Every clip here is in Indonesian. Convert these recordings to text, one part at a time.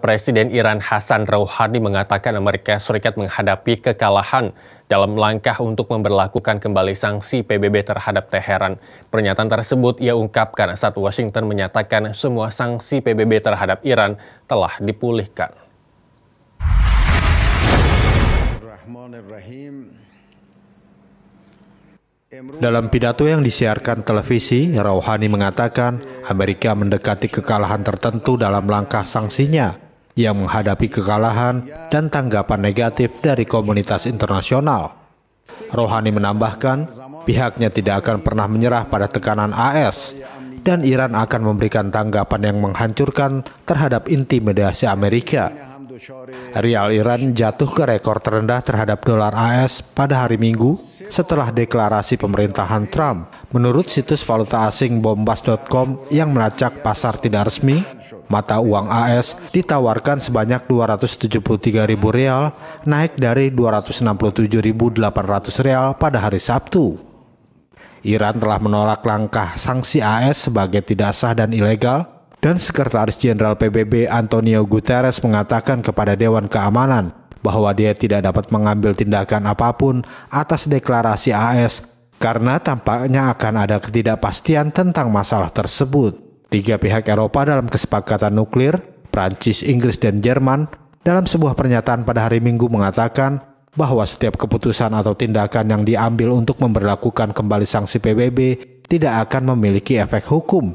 Presiden Iran Hasan Rouhani mengatakan Amerika Serikat menghadapi kekalahan dalam langkah untuk memperlakukan kembali sanksi PBB terhadap Teheran. Pernyataan tersebut ia ungkapkan saat Washington menyatakan semua sanksi PBB terhadap Iran telah dipulihkan. Dalam pidato yang disiarkan televisi, Rouhani mengatakan Amerika mendekati kekalahan tertentu dalam langkah sanksinya yang menghadapi kekalahan dan tanggapan negatif dari komunitas internasional. Rohani menambahkan, pihaknya tidak akan pernah menyerah pada tekanan AS dan Iran akan memberikan tanggapan yang menghancurkan terhadap intimidasi Amerika. Rial Iran jatuh ke rekor terendah terhadap dolar AS pada hari Minggu setelah deklarasi pemerintahan Trump. Menurut situs valuta asing bombas.com yang melacak pasar tidak resmi, mata uang AS ditawarkan sebanyak 273.000 rial, naik dari 267.800 rial pada hari Sabtu. Iran telah menolak langkah sanksi AS sebagai tidak sah dan ilegal dan Sekretaris Jenderal PBB Antonio Guterres mengatakan kepada Dewan Keamanan bahwa dia tidak dapat mengambil tindakan apapun atas deklarasi AS karena tampaknya akan ada ketidakpastian tentang masalah tersebut. Tiga pihak Eropa dalam kesepakatan nuklir, Prancis, Inggris, dan Jerman, dalam sebuah pernyataan pada hari Minggu mengatakan bahwa setiap keputusan atau tindakan yang diambil untuk memperlakukan kembali sanksi PBB tidak akan memiliki efek hukum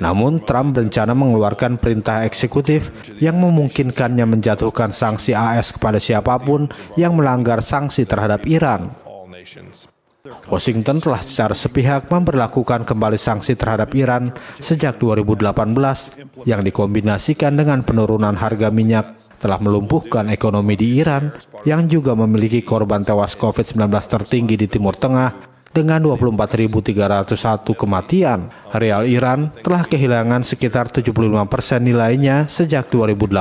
Namun, Trump berencana mengeluarkan perintah eksekutif yang memungkinkannya menjatuhkan sanksi AS kepada siapapun yang melanggar sanksi terhadap Iran. Washington telah secara sepihak memperlakukan kembali sanksi terhadap Iran sejak 2018 yang dikombinasikan dengan penurunan harga minyak telah melumpuhkan ekonomi di Iran yang juga memiliki korban tewas COVID-19 tertinggi di Timur Tengah dengan 24.301 kematian. Real Iran telah kehilangan sekitar 75 persen nilainya sejak 2018.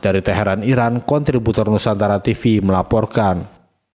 Dari Teheran, Iran, kontributor Nusantara TV melaporkan.